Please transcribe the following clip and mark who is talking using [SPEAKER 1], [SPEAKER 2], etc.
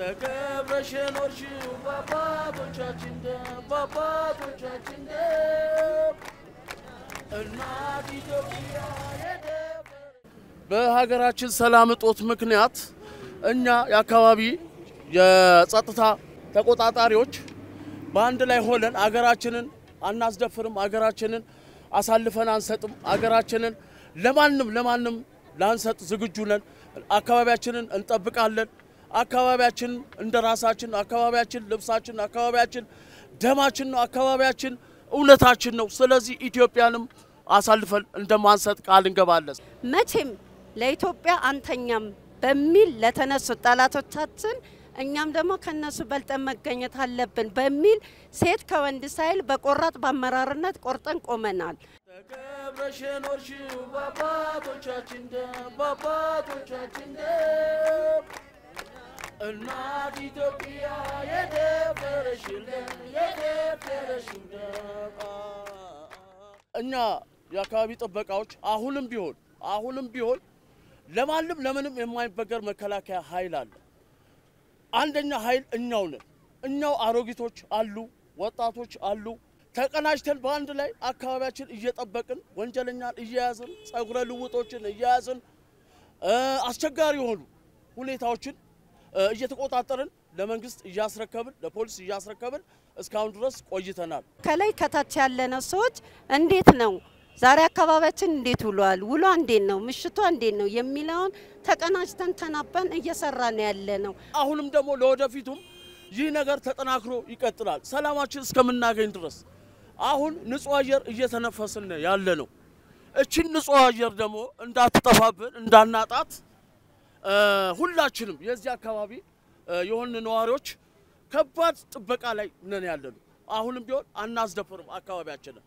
[SPEAKER 1] ተከብረሽ ኖርሽው በአባቶቻችን ደም በአባቶቻችን ደም እናት ኢትዮጵያ
[SPEAKER 2] በሀገራችን ሰላም እጦት ምክንያት እኛ የአካባቢ የጸጥታ ተቆጣጣሪዎች በአንድ ላይ ሆነን አገራችንን አናስደፍርም፣ አገራችንን አሳልፈን አንሰጥም፣ አገራችንን ለማንም ለማንም ላንሰጥ ዝግጁ ነን፣ አካባቢያችንን እንጠብቃለን። አካባቢያችን እንደ ራሳችን አካባቢያችን፣ ልብሳችን አካባቢያችን፣ ደማችን ነው፣ አካባቢያችን እውነታችን ነው። ስለዚህ ኢትዮጵያንም አሳልፈን እንደማንሰጥ ቃል እንገባለን።
[SPEAKER 3] መቼም ለኢትዮጵያ አንተኛም በሚል ለተነሱት ጠላቶቻችን እኛም ደግሞ ከነሱ በልጠን መገኘት አለብን በሚል ሴት ከወንድ ሳይል በቆራጥ በአመራርነት ቆርጠን ቆመናል።
[SPEAKER 1] ተከብረሽ በአባቶቻችን ደም በአባቶቻችን ደም እናት ኢትዮጵያ የደፈረሽልን የደፈረሽው ደፋ
[SPEAKER 2] እኛ የአካባቢ ጥበቃዎች አሁንም ቢሆን አሁንም ቢሆን ለማንም ለምንም የማይበገር መከላከያ ኃይል አለ። አንደኛ ኃይል እኛው ነን። እኛው አሮጊቶች አሉ፣ ወጣቶች አሉ። ተቀናጅተን በአንድ ላይ አካባቢያችን እየጠበቅን ወንጀለኛን እየያዝን ጸጉረ ልውጦችን እየያዝን አስቸጋሪ የሆኑ ሁኔታዎችን እየተቆጣጠርን ለመንግስት እያስረከብን ለፖሊስ እያስረከብን እስካሁን ድረስ ቆይተናል።
[SPEAKER 3] ከላይ ከታች ያለነው ሰዎች እንዴት ነው ዛሬ አካባቢያችን እንዴት ውሏል፣ ውሏ እንዴት ነው፣ ምሽቷ እንዴት ነው የሚለውን ተቀናጅተን ተናበን እየሰራን ያለ ነው።
[SPEAKER 2] አሁንም ደግሞ ለወደፊቱም ይህ ነገር ተጠናክሮ ይቀጥላል፣ ሰላማችን እስከምናገኝ ድረስ። አሁን ንጹህ አየር እየተነፈስን ያለ ነው። እችን ንጹህ አየር ደግሞ እንዳትጠፋብን እንዳናጣት ሁላችንም የዚህ አካባቢ የሆን ነዋሪዎች ከባድ ጥበቃ ላይ ነን ያለን። አሁንም ቢሆን አናስደፍርም አካባቢያችንን።